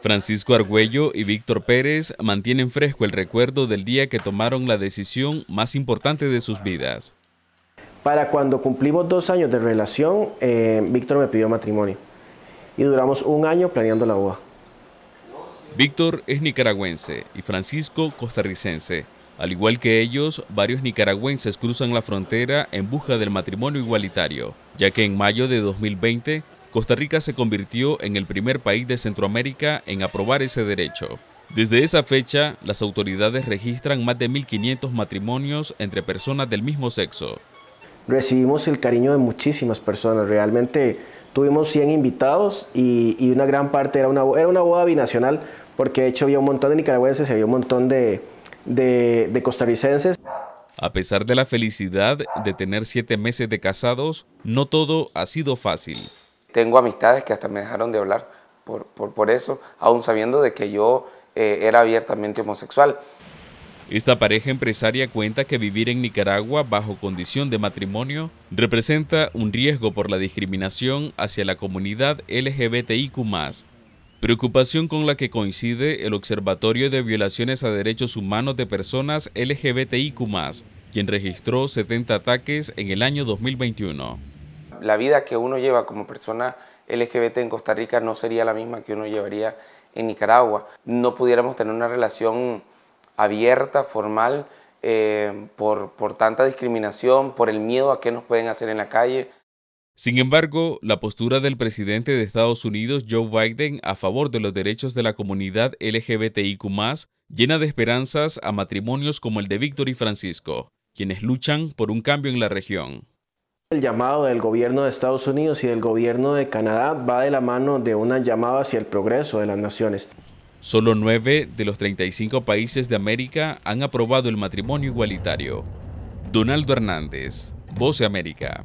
Francisco Argüello y Víctor Pérez mantienen fresco el recuerdo del día que tomaron la decisión más importante de sus vidas. Para cuando cumplimos dos años de relación, eh, Víctor me pidió matrimonio y duramos un año planeando la boda. Víctor es nicaragüense y Francisco costarricense. Al igual que ellos, varios nicaragüenses cruzan la frontera en busca del matrimonio igualitario, ya que en mayo de 2020 Costa Rica se convirtió en el primer país de Centroamérica en aprobar ese derecho. Desde esa fecha, las autoridades registran más de 1.500 matrimonios entre personas del mismo sexo. Recibimos el cariño de muchísimas personas, realmente tuvimos 100 invitados y, una gran parte era una, era una boda binacional, porque de hecho había un montón de nicaragüenses y había un montón de, de costarricenses. A pesar de la felicidad de tener siete meses de casados, no todo ha sido fácil. Tengo amistades que hasta me dejaron de hablar por, eso, aún sabiendo de que yo eh, era abiertamente homosexual. Esta pareja empresaria cuenta que vivir en Nicaragua bajo condición de matrimonio representa un riesgo por la discriminación hacia la comunidad LGBTIQ preocupación con la que coincide el Observatorio de Violaciones a Derechos Humanos de Personas LGBTIQ, quien registró 70 ataques en el año 2021 la vida que uno lleva como persona LGBT en Costa Rica no sería la misma que uno llevaría en Nicaragua. No pudiéramos tener una relación abierta, formal, eh, por, por tanta discriminación, por el miedo a qué nos pueden hacer en la calle. Sin embargo, la postura del presidente de Estados Unidos, Joe Biden, a favor de los derechos de la comunidad LGBTIQ, llena de esperanzas a matrimonios como el de Víctor y Francisco, quienes luchan por un cambio en la región. El llamado del gobierno de Estados Unidos y del gobierno de Canadá va de la mano de una llamada hacia el progreso de las naciones. Solo nueve de los 35 países de América han aprobado el matrimonio igualitario. Donaldo Hernández, Voce América.